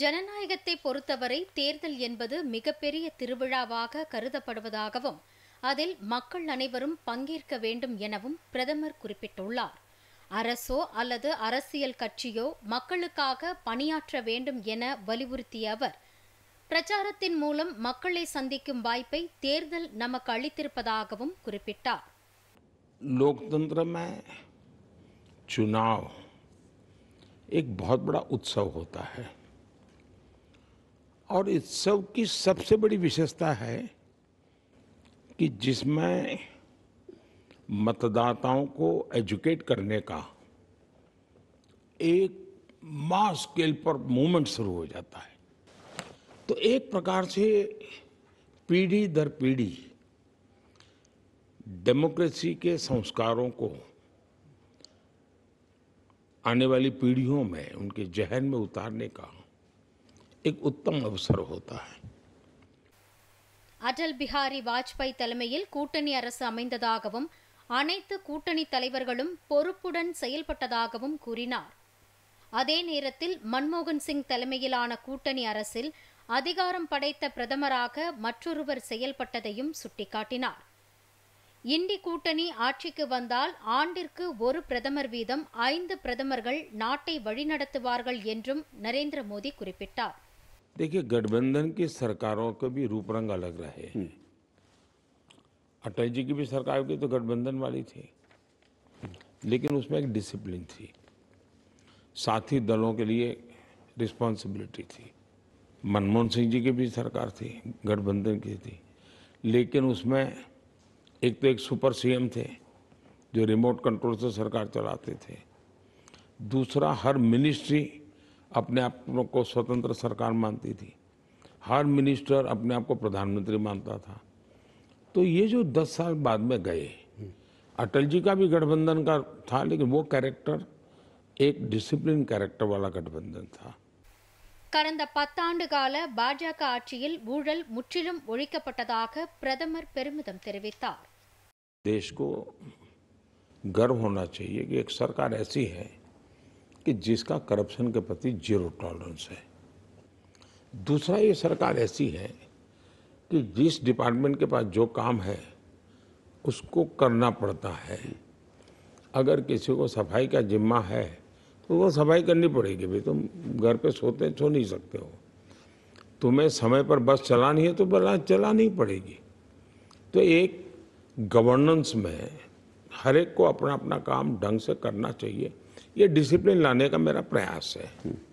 ஜனநாயகத்தை பொறுத்தவரை தேர்தல் என்பது மிகப்பெரிய திருவிழாவாக கருதப்படுவதாகவும் அதில் மக்கள் அனைவரும் பங்கேற்க வேண்டும் எனவும் பிரதமர் குறிப்பிட்டுள்ளார் அரசோ அல்லது அரசியல் கட்சியோ மக்களுக்காக பணியாற்ற வேண்டும் என வலியுறுத்திய அவர் பிரச்சாரத்தின் மூலம் மக்களை சந்திக்கும் வாய்ப்பை தேர்தல் நமக்கு அளித்திருப்பதாகவும் குறிப்பிட்டார் லோக்தந்திரமே एक बहुत बड़ा उत्सव होता है और उत्सव की सबसे बड़ी विशेषता है कि जिसमें मतदाताओं को एजुकेट करने का एक मास स्केल पर मूवमेंट शुरू हो जाता है तो एक प्रकार से पीढ़ी दर पीढ़ी डेमोक्रेसी के संस्कारों को आने वाली पीढ़ियों में उनके जहन में उतारने का एक उत्तम अवसर होता है அடல் பிஹாரி வாஜ்பாய் தலைமையில் கூட்டணி அரசு அமைந்ததாகவும் அனைத்து கூட்டணி தலைவர்களும் பொறுப்புடன் செயல்பட்டதாகவும் கூறினார் அதே நேரத்தில் மன்மோகன் சிங் தலைமையிலான கூட்டணி அரசில் அதிகாரம் படைத்த பிரதமராக மற்றொருவர் செயல்பட்டதையும் சுட்டிக்காட்டினார் இந்தி கூட்டணி ஆட்சிக்கு வந்தால் ஆண்டிற்கு ஒரு பிரதமர் வீதம் ஐந்து பிரதமர்கள் நாட்டை வழிநடத்துவார்கள் என்றும் நரேந்திர மோடி குறிப்பிட்டார் देखिए गठबंधन की सरकारों के भी रूप रंग अलग रहे हम्म। अटल जी की भी सरकार की तो गठबंधन वाली थी लेकिन उसमें एक डिसिप्लिन थी साथी दलों के लिए रिस्पॉन्सिबिलिटी थी मनमोहन सिंह जी की भी सरकार थी गठबंधन की थी लेकिन उसमें एक तो एक सुपर सीएम थे जो रिमोट कंट्रोल से सरकार चलाते थे दूसरा हर मिनिस्ट्री अपने आप को स्वतंत्र सरकार मानती थी हर मिनिस्टर अपने आप को प्रधानमंत्री मानता था तो ये जो दस साल बाद में गए अटल जी का भी गठबंधन का था लेकिन वो कैरेक्टर एक डिसिप्लिन कैरेक्टर वाला गठबंधन था கடந்த பத்தாண்டு கால பாஜக ஆட்சியில் ஊழல் முற்றிலும் ஒழிக்கப்பட்டதாக பிரதமர் பெருமிதம் தெரிவித்தார் देश को गर्व होना चाहिए कि एक सरकार ऐसी है कि जिसका करप्शन के प्रति जीरो टॉलरेंस है दूसरा ये सरकार ऐसी है कि जिस डिपार्टमेंट के पास जो काम है उसको करना पड़ता है अगर किसी को सफाई का जिम्मा है तो वो सफाई करनी पड़ेगी भाई तुम घर पे सोते सो नहीं सकते हो तुम्हें समय पर बस चलानी है तो बस चलानी पड़ेगी तो एक गवर्नेंस में हर एक को अपना अपना काम ढंग से करना चाहिए ये डिसिप्लिन लाने का मेरा प्रयास है